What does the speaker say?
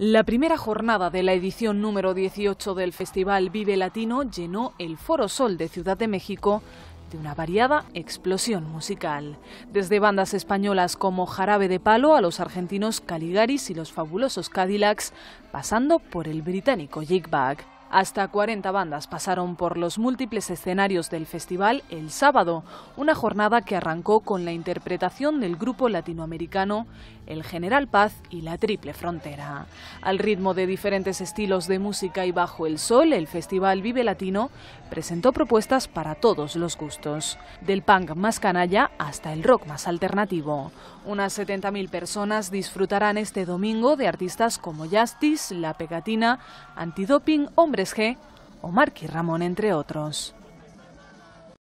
La primera jornada de la edición número 18 del Festival Vive Latino llenó el Foro Sol de Ciudad de México de una variada explosión musical. Desde bandas españolas como Jarabe de Palo a los argentinos Caligaris y los fabulosos Cadillacs, pasando por el británico Jig Bag. Hasta 40 bandas pasaron por los múltiples escenarios del festival el sábado, una jornada que arrancó con la interpretación del grupo latinoamericano El General Paz y La Triple Frontera. Al ritmo de diferentes estilos de música y bajo el sol, el festival Vive Latino presentó propuestas para todos los gustos, del punk más canalla hasta el rock más alternativo. Unas 70.000 personas disfrutarán este domingo de artistas como Justice, La Pegatina, Antidoping, Hombre G o y Ramón, entre otros.